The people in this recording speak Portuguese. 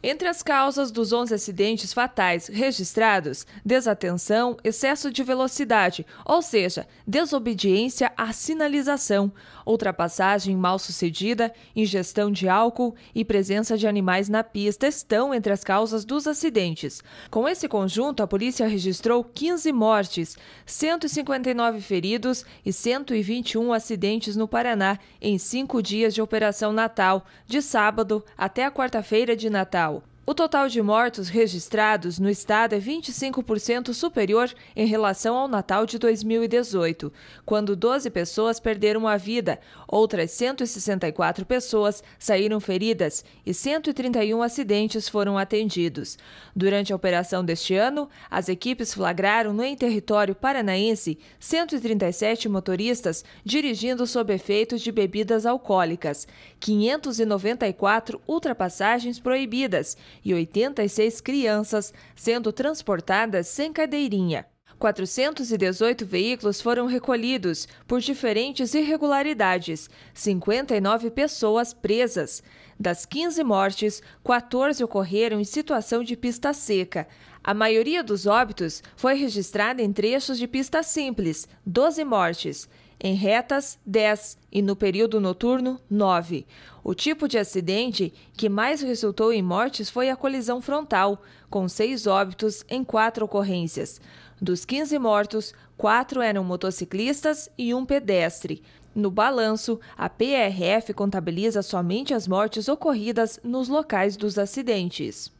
Entre as causas dos 11 acidentes fatais registrados, desatenção, excesso de velocidade, ou seja, desobediência à sinalização, ultrapassagem mal sucedida, ingestão de álcool e presença de animais na pista estão entre as causas dos acidentes. Com esse conjunto, a polícia registrou 15 mortes, 159 feridos e 121 acidentes no Paraná em cinco dias de Operação Natal, de sábado até a quarta-feira de Natal. O total de mortos registrados no estado é 25% superior em relação ao Natal de 2018, quando 12 pessoas perderam a vida, outras 164 pessoas saíram feridas e 131 acidentes foram atendidos. Durante a operação deste ano, as equipes flagraram em território paranaense 137 motoristas dirigindo sob efeitos de bebidas alcoólicas, 594 ultrapassagens proibidas e 86 crianças sendo transportadas sem cadeirinha. 418 veículos foram recolhidos por diferentes irregularidades, 59 pessoas presas. Das 15 mortes, 14 ocorreram em situação de pista seca. A maioria dos óbitos foi registrada em trechos de pista simples, 12 mortes, em retas 10 e no período noturno 9. O tipo de acidente que mais resultou em mortes foi a colisão frontal, com seis óbitos em quatro ocorrências. Dos 15 mortos, quatro eram motociclistas e um pedestre. No balanço, a PRF contabiliza somente as mortes ocorridas nos locais dos acidentes.